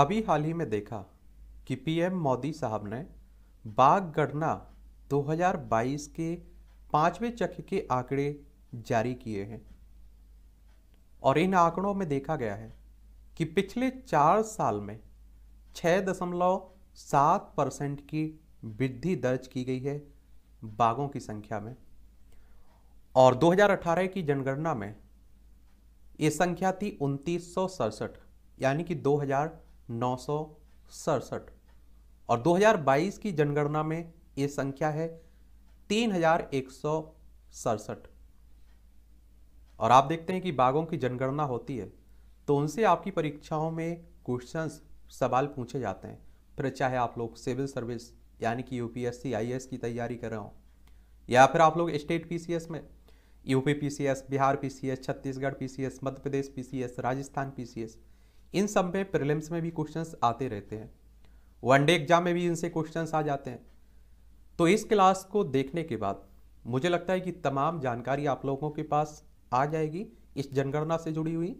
अभी हाल ही में देखा कि पीएम मोदी साहब ने बाघ गणना 2022 के पांचवें चक्र के आंकड़े जारी किए हैं और इन आंकड़ों में देखा गया है कि पिछले चार साल में छः दशमलव सात परसेंट की वृद्धि दर्ज की गई है बाघों की संख्या में और 2018 की जनगणना में ये संख्या थी उनतीस यानी कि 2000 नौ और 2022 की जनगणना में ये संख्या है तीन और आप देखते हैं कि बाघों की जनगणना होती है तो उनसे आपकी परीक्षाओं में क्वेश्चंस सवाल पूछे जाते हैं फिर चाहे आप लोग सिविल सर्विस यानी कि यूपीएससी आईएएस की तैयारी कर रहे हो या फिर आप लोग स्टेट पीसीएस में UP PCS Bihar PCS Chhattisgarh PCS Madhya Pradesh PCS Rajasthan PCS इन सब में प्रिलिम्स में भी क्वेश्चंस आते रहते हैं वनडे एग्जाम में भी इनसे क्वेश्चंस आ जाते हैं तो इस क्लास को देखने के बाद मुझे लगता है कि तमाम जानकारी आप लोगों के पास आ जाएगी इस जनगणना से जुड़ी हुई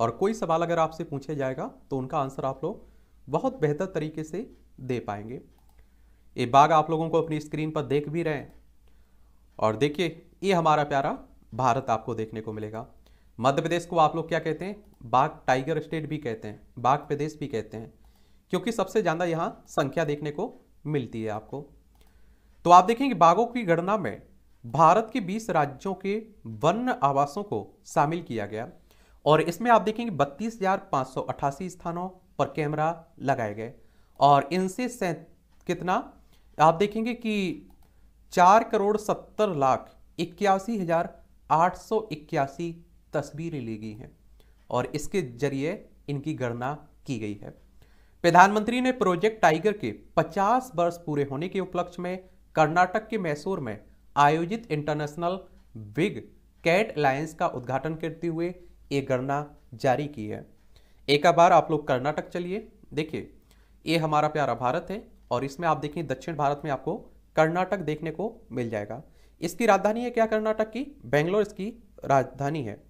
और कोई सवाल अगर आपसे पूछे जाएगा तो उनका आंसर आप लोग बहुत बेहतर तरीके से दे पाएंगे ये बाघ आप लोगों को अपनी स्क्रीन पर देख भी रहे हैं और देखिए ये हमारा प्यारा भारत आपको देखने को मिलेगा मध्य प्रदेश को आप लोग क्या कहते हैं बाघ टाइगर स्टेट भी कहते हैं बाघ प्रदेश भी कहते हैं क्योंकि सबसे ज़्यादा यहाँ संख्या देखने को मिलती है आपको तो आप देखेंगे बाघों की गणना में भारत के 20 राज्यों के वन आवासों को शामिल किया गया और इसमें आप देखेंगे बत्तीस स्थानों पर कैमरा लगाए गए और इनसे कितना आप देखेंगे कि चार करोड़ सत्तर लाख इक्यासी हजार आठ सौ इक्यासी तस्वीरें ली गई हैं और इसके जरिए इनकी गणना की गई है प्रधानमंत्री ने प्रोजेक्ट टाइगर के 50 वर्ष पूरे होने के उपलक्ष्य में कर्नाटक के मैसूर में आयोजित इंटरनेशनल बिग कैट अलायंस का उद्घाटन करते हुए ये गणना जारी की है एक बार आप लोग कर्नाटक चलिए देखिए ये हमारा प्यारा भारत है और इसमें आप देखिए दक्षिण भारत में आपको कर्नाटक देखने को मिल जाएगा इसकी राजधानी है क्या कर्नाटक की बेंगलोर इसकी राजधानी है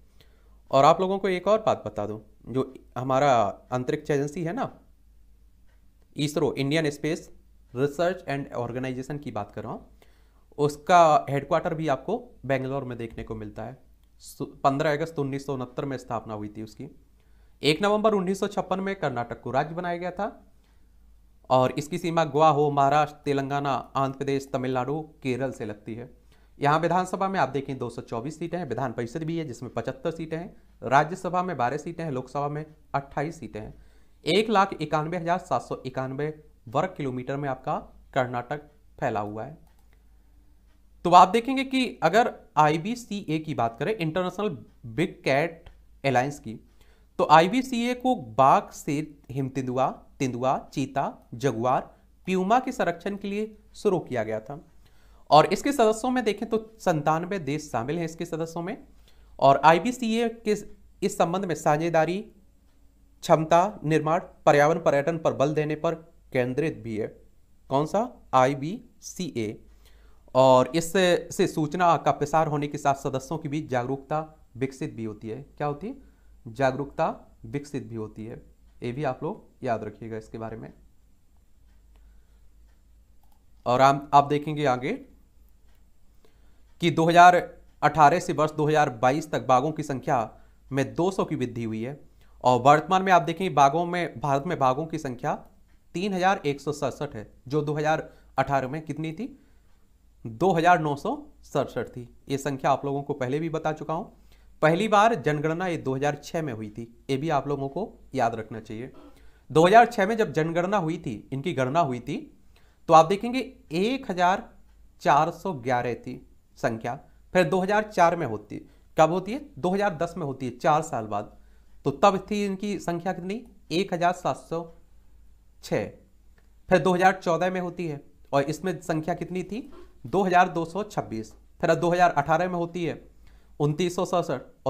और आप लोगों को एक और बात बता दूं जो हमारा अंतरिक्ष एजेंसी है ना ISRO Indian Space Research and Organisation की बात कर रहा हूँ उसका हेडक्वार्टर भी आपको बेंगलोर में देखने को मिलता है पंद्रह अगस्त उन्नीस में स्थापना हुई थी उसकी एक नवंबर उन्नीस में कर्नाटक को राज्य बनाया गया था और इसकी सीमा गोवा हो महाराष्ट्र तेलंगाना आंध्र प्रदेश तमिलनाडु केरल से लगती है यहाँ विधानसभा में आप देखें 224 सीटें हैं विधान परिषद भी है जिसमें 75 सीटें हैं राज्यसभा में 12 सीटें हैं लोकसभा में 28 सीटें हैं एक लाख इक्यानवे हज़ार सात सौ इक्यानवे वर्ग किलोमीटर में आपका कर्नाटक फैला हुआ है तो आप देखेंगे कि अगर आईबीसीए की बात करें इंटरनेशनल बिग कैट अलायंस की तो आईबीसीए को बाघ से हिम तेंदुआ तेंदुआ चीता जगुआर प्यूमा के संरक्षण के लिए शुरू किया गया था और इसके सदस्यों में देखें तो संतानवे देश शामिल हैं इसके सदस्यों में और आई के इस संबंध में साझेदारी क्षमता निर्माण पर्यावरण पर्यटन पर बल देने पर केंद्रित भी है कौन सा आई और इससे से सूचना का प्रसार होने के साथ सदस्यों के बीच जागरूकता विकसित भी होती है क्या होती है जागरूकता विकसित भी होती है ये भी आप लोग याद रखिएगा इसके बारे में और आप, आप देखेंगे आगे कि 2018 से वर्ष 2022 तक बाघों की संख्या में 200 की वृद्धि हुई है और वर्तमान में आप देखें बाघों में भारत में बाघों की संख्या तीन है जो दो में कितनी थी दो थी ये संख्या आप लोगों को पहले भी बता चुका हूँ पहली बार जनगणना ये 2006 में हुई थी ये भी आप लोगों को याद रखना चाहिए 2006 में जब जनगणना हुई थी इनकी गणना हुई थी तो आप देखेंगे 1411 थी संख्या फिर 2004 में होती है कब होती है 2010 में होती है चार साल बाद तो तब थी इनकी संख्या कितनी एक हजार सात सौ फिर 2014 में होती है और इसमें संख्या कितनी थी 2226 फिर 2018 में होती है उनतीस और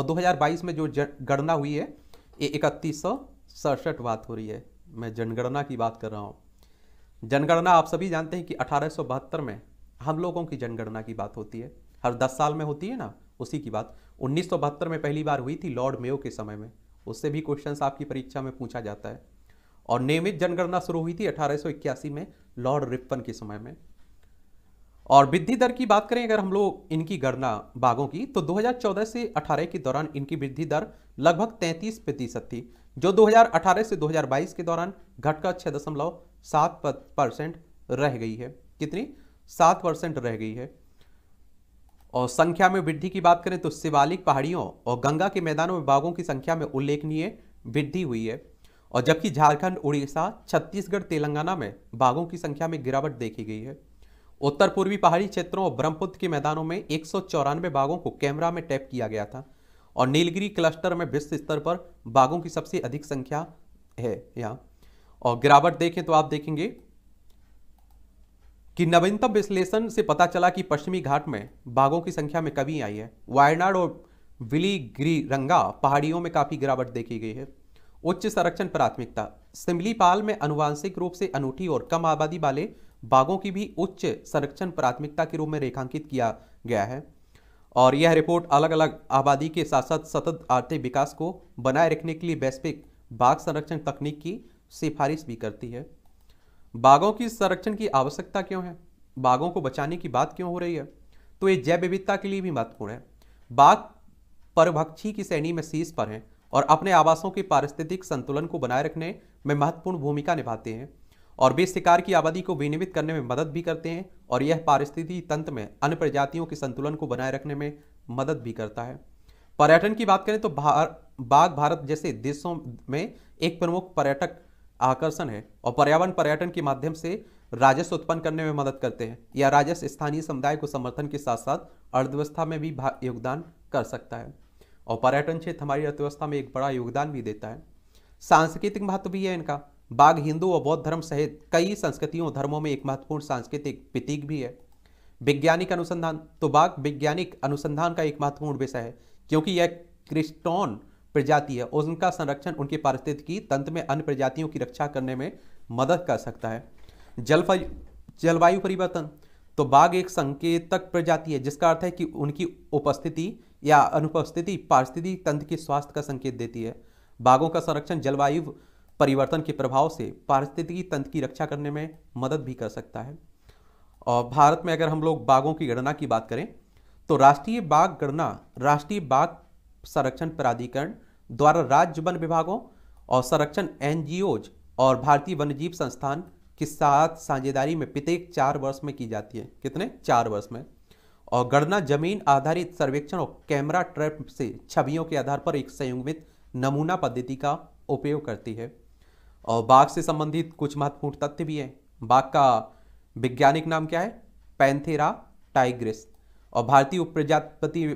2022 में जो गणना हुई है ये इकतीस बात हो रही है मैं जनगणना की बात कर रहा हूँ जनगणना आप सभी जानते हैं कि अठारह में हम लोगों की जनगणना की बात होती है हर दस साल में होती है ना उसी की बात उन्नीस में पहली बार हुई थी लॉर्ड मेयो के समय में उससे भी क्वेश्चन आपकी परीक्षा में पूछा जाता है और नियमित जनगणना शुरू हुई थी अठारह में लॉर्ड रिपन के समय में और वृद्धि दर की बात करें अगर हम लोग इनकी गणना बाघों की तो 2014 से 18 के दौरान इनकी वृद्धि दर लगभग 33 प्रतिशत थी जो 2018 से 2022 के दौरान घटकर छः दशमलव सात परसेंट रह गई है कितनी सात परसेंट रह गई है और संख्या में वृद्धि की बात करें तो शिवालिक पहाड़ियों और गंगा के मैदानों में बाघों की संख्या में उल्लेखनीय वृद्धि हुई है और जबकि झारखंड उड़ीसा छत्तीसगढ़ तेलंगाना में बाघों की संख्या में गिरावट देखी गई है उत्तर पूर्वी पहाड़ी क्षेत्रों और ब्रह्मपुत्र के मैदानों में एक बाघों को कैमरा में टैप किया गया था और नीलगिरी क्लस्टर में विश्व स्तर पर बाघों की सबसे अधिक संख्या है यहाँ और गिरावट देखें तो आप देखेंगे कि नवीनतम विश्लेषण से पता चला कि पश्चिमी घाट में बाघों की संख्या में कमी आई है वायनाड और विली रंगा पहाड़ियों में काफ़ी गिरावट देखी गई है उच्च संरक्षण प्राथमिकता सिमलीपाल में अनुवांशिक रूप से अनूठी और कम आबादी वाले बाघों की भी उच्च संरक्षण प्राथमिकता के रूप में रेखांकित किया गया है और यह रिपोर्ट अलग अलग आबादी के साथ साथ सतत आर्थिक विकास को बनाए रखने के लिए वैश्विक बाघ संरक्षण तकनीक की सिफारिश भी करती है बाघों की संरक्षण की आवश्यकता क्यों है बाघों को बचाने की बात क्यों हो रही है तो ये जैव विविधता के लिए भी महत्वपूर्ण है बाघ परभक्षी की श्रेणी में शीर्ष पर हैं और अपने आवासों के पारिस्थितिक संतुलन को बनाए रखने में महत्वपूर्ण भूमिका निभाते हैं और वे शिकार की आबादी को विनियमित करने में मदद भी करते हैं और यह पारिस्थिति तंत्र में अन्य प्रजातियों के संतुलन को बनाए रखने में मदद भी करता है पर्यटन की बात करें तो भार, बाघ भारत जैसे देशों में एक प्रमुख पर्यटक आकर्षण है और पर्यावरण पर्यटन के माध्यम से राजस्व उत्पन्न करने में मदद करते हैं या राजस्व स्थानीय समुदाय को समर्थन के साथ साथ अर्थव्यवस्था में भी योगदान कर सकता है और पर्यटन क्षेत्र हमारी अर्थव्यवस्था में एक बड़ा योगदान भी देता है सांस्कृतिक महत्व भी है इनका बाघ हिंदू और बौद्ध धर्म सहित कई संस्कृतियों धर्मों में एक महत्वपूर्ण सांस्कृतिक प्रतीक भी है वैज्ञानिक अनुसंधान तो बाघ वैज्ञानिक अनुसंधान का एक महत्वपूर्ण विषय है क्योंकि यह क्रिस्टोन प्रजाति है और उनका संरक्षण उनके पारिस्थितिकी तंत्र में अन्य प्रजातियों की रक्षा करने में मदद कर सकता है जल जलवायु परिवर्तन तो बाघ एक संकेतक प्रजाति है जिसका अर्थ है कि उनकी उपस्थिति या अनुपस्थिति पारिस्थितिक तंत्र के स्वास्थ्य का संकेत देती है बाघों का संरक्षण जलवायु परिवर्तन के प्रभाव से पारिस्थितिकी तंत्र की रक्षा करने में मदद भी कर सकता है और भारत में अगर हम लोग बाघों की गणना की बात करें तो राष्ट्रीय बाघ गणना राष्ट्रीय बाघ संरक्षण प्राधिकरण द्वारा राज्य वन विभागों और संरक्षण एनजीओज और भारतीय वन्यजीव संस्थान के साथ साझेदारी में प्रत्येक चार वर्ष में की जाती है कितने चार वर्ष में और गणना जमीन आधारित सर्वेक्षण और कैमरा ट्रैप से छवियों के आधार पर एक संयुग्मित नमूना पद्धति का उपयोग करती है और बाघ से संबंधित कुछ महत्वपूर्ण तथ्य भी हैं बाघ का वैज्ञानिक नाम क्या है पैंथेरा टाइग्रिस और भारतीय उप प्रजापति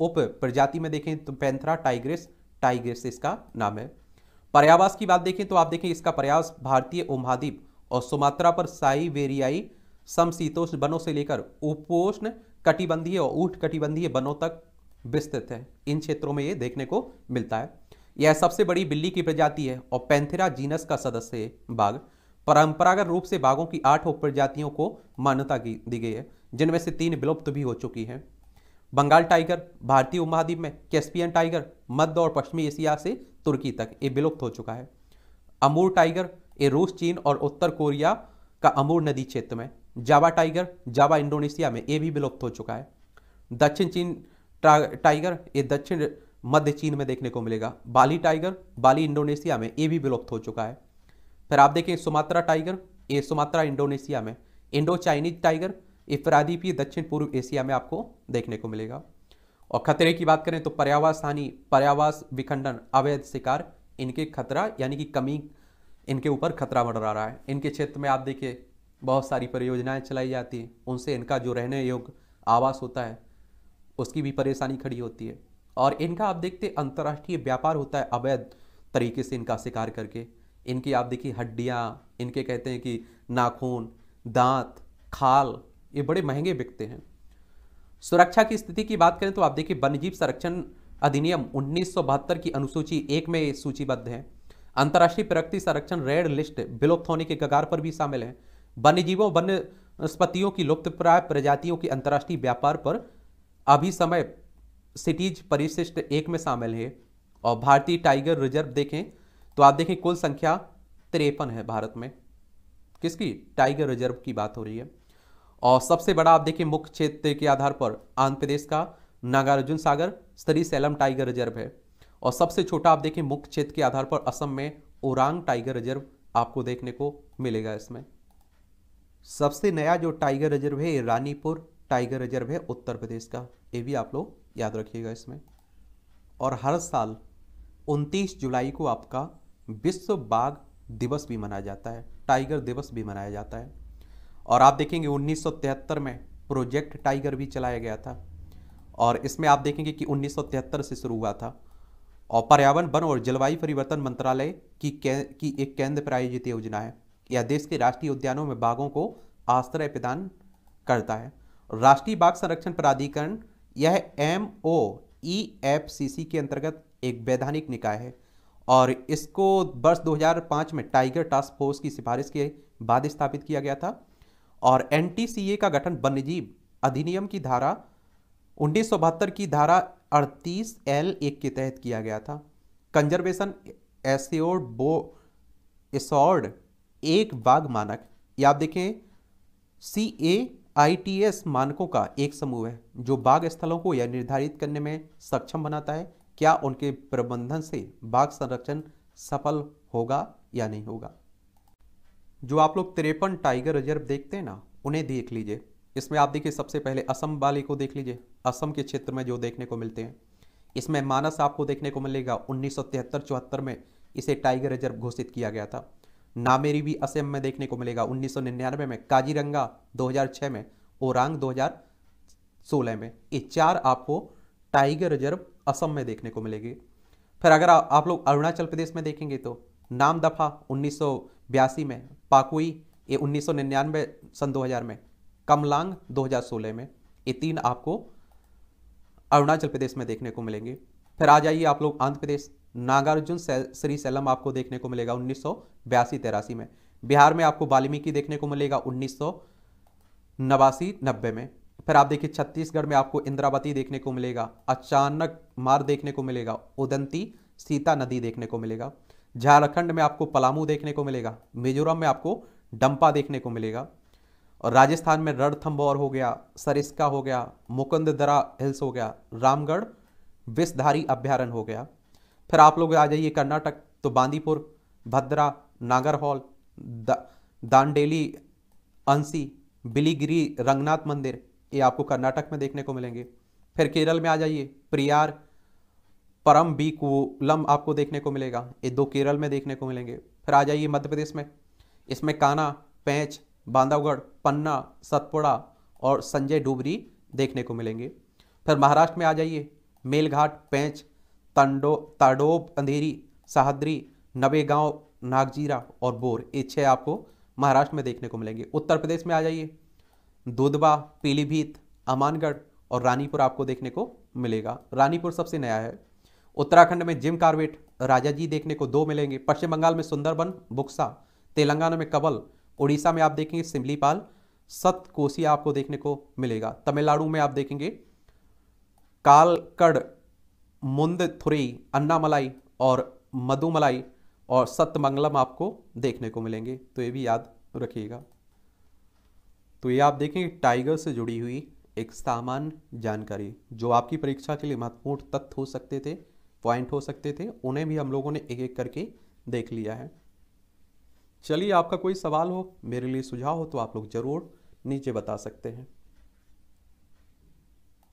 उप प्रजाति में देखें तो पैंथेरा टाइग्रिस टाइगर्स इसका नाम है पर्यावास की बात देखें तो आप देखें इसका पर्यावास भारतीय उमाद्वीप और सुमात्रा पर साइबेरियाई समशीतोष्ण वनों से लेकर उपोष्ण कटिबंधीय और ऊट कटिबंधीय वनों तक विस्तृत है इन क्षेत्रों में ये देखने को मिलता है यह सबसे बड़ी बिल्ली की प्रजाति है और पैंथेरा जीनस का सदस्य बाघ परंपरागत रूप से बाघों की आठ उप प्रजातियों को मान्यता दी गई है जिनमें से तीन विलुप्त भी हो चुकी हैं बंगाल टाइगर भारतीय उपमहाद्वीप में कैस्पियन टाइगर मध्य और पश्चिमी एशिया से तुर्की तक ये विलुप्त हो चुका है अमूर टाइगर ये रूस चीन और उत्तर कोरिया का अमूर नदी क्षेत्र में जावा टाइगर जावा इंडोनेशिया में ये भी विलुप्त हो चुका है दक्षिण चीन टाइगर ये दक्षिण मध्य चीन में देखने को मिलेगा बाली टाइगर बाली इंडोनेशिया में ये भी विलुप्त हो चुका है फिर आप देखें सुमात्रा टाइगर ये सुमात्रा इंडोनेशिया में इंडो चाइनीज टाइगर इफरादी ये दक्षिण पूर्व एशिया में आपको देखने को मिलेगा और खतरे की बात करें तो पर्यावास हानि पर्यावास विखंडन अवैध शिकार इनके खतरा यानी कि कमी इनके ऊपर खतरा बढ़ रहा है इनके क्षेत्र में आप देखिए बहुत सारी परियोजनाएं चलाई जाती हैं उनसे इनका जो रहने योग्य आवास होता है उसकी भी परेशानी खड़ी होती है और इनका आप देखते अंतर्राष्ट्रीय व्यापार होता है अवैध तरीके से इनका शिकार करके इनकी आप देखिए हड्डियाँ इनके कहते हैं कि नाखून दांत खाल ये बड़े महंगे बिकते हैं सुरक्षा की स्थिति की बात करें तो आप देखिए वन्यजीव संरक्षण अधिनियम उन्नीस की अनुसूची एक में सूचीबद्ध है अंतर्राष्ट्रीय प्रगति संरक्षण रेड लिस्ट विलुप्त होने के कगार पर भी शामिल है वन्यजीवों वनस्पतियों की प्राय प्रजातियों की अंतर्राष्ट्रीय व्यापार पर अभी समय सिटीज परिशिष्ट एक में शामिल है और भारतीय टाइगर रिजर्व देखें तो आप देखें कुल संख्या तिरपन है भारत में किसकी टाइगर रिजर्व की बात हो रही है और सबसे बड़ा आप देखिए मुख्य क्षेत्र के आधार पर आंध्र प्रदेश का Nagarjuna Sagar Srisailam tiger reserve है और सबसे छोटा आप देखिए मुख्य क्षेत्र के आधार पर असम में ओरांग टाइगर रिजर्व आपको देखने को मिलेगा इसमें सबसे नया जो टाइगर रिजर्व है रानीपुर टाइगर रिजर्व है उत्तर प्रदेश का ये भी आप लोग याद रखिएगा इसमें और हर साल 29 जुलाई को आपका विश्व बाघ दिवस भी मनाया जाता है टाइगर दिवस भी मनाया जाता है और आप देखेंगे उन्नीस में प्रोजेक्ट टाइगर भी चलाया गया था और इसमें आप देखेंगे कि उन्नीस से शुरू हुआ था और पर्यावरण वन और जलवायु परिवर्तन मंत्रालय की की एक केंद्र प्रायोजित योजना है यह देश के राष्ट्रीय उद्यानों में बाघों को आश्रय प्रदान करता है राष्ट्रीय बाघ संरक्षण प्राधिकरण यह M O E F C सी के अंतर्गत एक वैधानिक निकाय है और इसको वर्ष 2005 में टाइगर टास्क फोर्स की सिफारिश के बाद स्थापित किया गया था और एनटीसीए का गठन वन्यजीव अधिनियम की धारा उन्नीस की धारा 38 एल एक के तहत किया गया था कंजर्वेशन एस्योर्ड बो एसोर्ड एक बाघ मानक या आप देखें सी ए आई टी एस मानकों का एक समूह है जो बाघ स्थलों को यह निर्धारित करने में सक्षम बनाता है क्या उनके प्रबंधन से बाघ संरक्षण सफल होगा या नहीं होगा जो आप लोग तिरपन टाइगर रिजर्व देखते हैं ना उन्हें देख लीजिए इसमें आप देखिए सबसे पहले असम वाले को देख लीजिए असम के क्षेत्र में जो देखने को मिलते हैं इसमें मानस आपको देखने को मिलेगा उन्नीस सौ में इसे टाइगर रिजर्व घोषित किया गया था नामेरी भी असम में देखने को मिलेगा उन्नीस में काजीरंगा दो में ओरांग दो में ये चार आपको टाइगर रिजर्व असम में देखने को मिलेगी फिर अगर आप लोग अरुणाचल प्रदेश में देखेंगे तो नाम दफा उन्नीस में पाकुई ये उन्नीस सन 2000 में कमलांग 2016 में ये तीन आपको अरुणाचल प्रदेश में देखने को मिलेंगे फिर आ जाइए आप लोग आंध्र प्रदेश नागार्जुन श्री सैलम आपको देखने को मिलेगा उन्नीस सौ में बिहार में आपको वाल्मीकि देखने को मिलेगा उन्नीस सौ नवासी नब्बे में फिर आप देखिए छत्तीसगढ़ में आपको इंद्रावती देखने को मिलेगा अचानक मार देखने को मिलेगा उदंती सीता नदी देखने को मिलेगा झारखंड में आपको पलामू देखने को मिलेगा मिजोरम में आपको डंपा देखने को मिलेगा और राजस्थान में रणथम्बौर हो गया सरिस्का हो गया मुकुंददरा हिल्स हो गया रामगढ़ विषधारी अभ्यारण हो गया फिर आप लोग आ जाइए कर्नाटक तो बांदीपुर भद्रा नागरहॉल दांडेली अंसी बिलीगिरी रंगनाथ मंदिर ये आपको कर्नाटक में देखने को मिलेंगे फिर केरल में आ जाइए प्रियार परम बी आपको देखने को मिलेगा ये दो केरल में देखने को मिलेंगे फिर आ जाइए मध्य प्रदेश में इसमें काना पैंच बांधवगढ़ पन्ना सतपुड़ा और संजय डूबरी देखने को मिलेंगे फिर महाराष्ट्र में आ जाइए मेलघाट पैंच तंडो ताडोब अंधेरी सहाद्री नवेगांव नागजीरा और बोर ये छः आपको महाराष्ट्र में देखने को मिलेंगे उत्तर प्रदेश में आ जाइए दुधवा पीलीभीत अमानगढ़ और रानीपुर आपको देखने को मिलेगा रानीपुर सबसे नया है उत्तराखंड में जिम कार्बेट राजा जी देखने को दो मिलेंगे पश्चिम बंगाल में सुंदरबन बुक्सा तेलंगाना में कबल उड़ीसा में आप देखेंगे सिमलीपाल कोसी आपको देखने को मिलेगा तमिलनाडु में आप देखेंगे कालकड़ मुंदथुरई अन्नामलाई और मधुमलाई और सतमंगलम आपको देखने को मिलेंगे तो ये भी याद रखिएगा तो ये आप देखेंगे टाइगर से जुड़ी हुई एक सामान्य जानकारी जो आपकी परीक्षा के लिए महत्वपूर्ण तथ्य हो सकते थे पॉइंट हो सकते थे उन्हें भी हम लोगों ने एक एक करके देख लिया है चलिए आपका कोई सवाल हो मेरे लिए सुझाव हो तो आप लोग ज़रूर नीचे बता सकते हैं